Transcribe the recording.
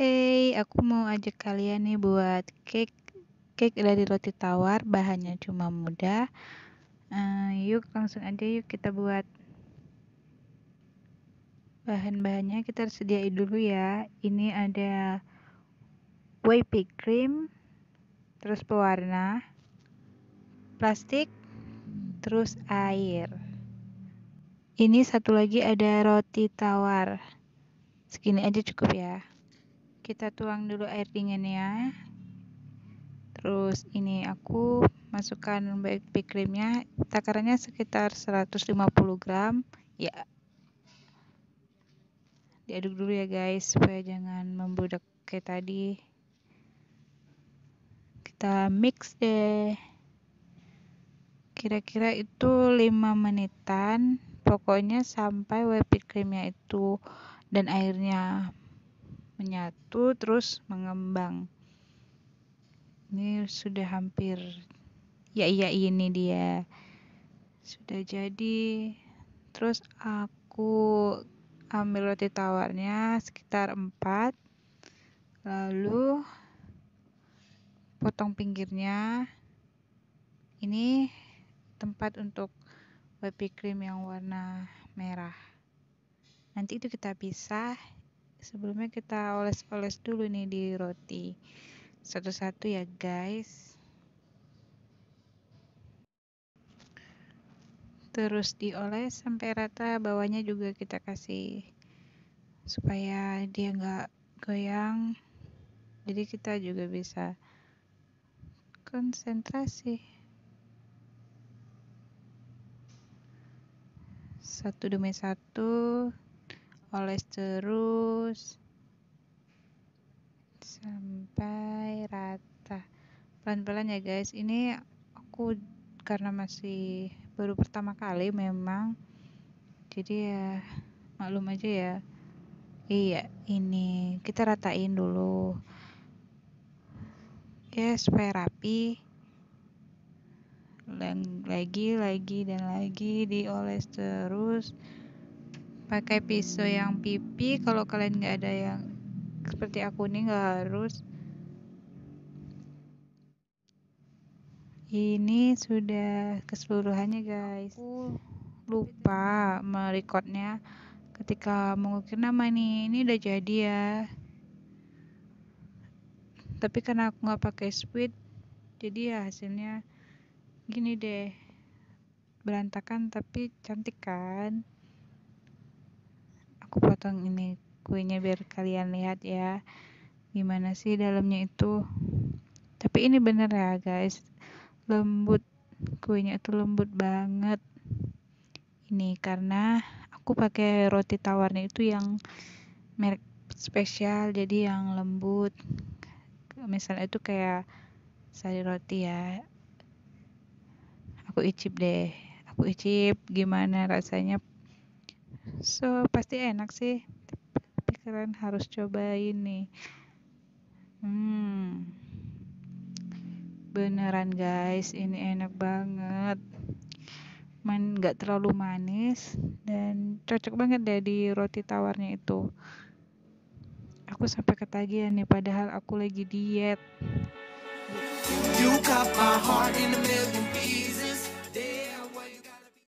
Hey, aku mau ajak kalian nih buat cake cake dari roti tawar, bahannya cuma mudah. Uh, yuk langsung aja yuk kita buat. Bahan-bahannya kita harus sediain dulu ya. Ini ada whipping cream, terus pewarna, plastik, terus air. Ini satu lagi ada roti tawar. Segini aja cukup ya kita tuang dulu air dingin ya terus ini aku masukkan whipped creamnya takarannya sekitar 150 gram ya diaduk dulu ya guys supaya jangan membudak kayak tadi kita mix deh kira-kira itu 5 menitan pokoknya sampai whipped creamnya itu dan airnya menyatu terus mengembang ini sudah hampir ya iya ini dia sudah jadi terus aku ambil roti tawarnya sekitar 4 lalu potong pinggirnya ini tempat untuk whipping cream yang warna merah nanti itu kita pisah sebelumnya kita oles-oles dulu nih di roti satu-satu ya guys terus dioles sampai rata bawahnya juga kita kasih supaya dia nggak goyang jadi kita juga bisa konsentrasi satu demi satu oles terus sampai rata pelan-pelan ya guys ini aku karena masih baru pertama kali memang jadi ya maklum aja ya iya ini kita ratain dulu ya supaya rapi lagi lagi dan lagi dioles terus pakai pisau yang pipi kalau kalian nggak ada yang seperti aku ini nggak harus ini sudah keseluruhannya guys aku lupa merekodnya ketika mengukir nama ini ini udah jadi ya tapi karena aku nggak pakai speed jadi ya hasilnya gini deh berantakan tapi cantik kan aku potong ini kuenya biar kalian lihat ya gimana sih dalamnya itu tapi ini bener ya guys lembut kuenya itu lembut banget ini karena aku pakai roti tawarnya itu yang merek spesial jadi yang lembut misalnya itu kayak sari roti ya aku icip deh aku icip gimana rasanya so pasti enak sih pikiran harus coba ini hmm beneran guys ini enak banget man nggak terlalu manis dan cocok banget deh di roti tawarnya itu aku sampai ketagihan nih padahal aku lagi diet you got my heart in a million pieces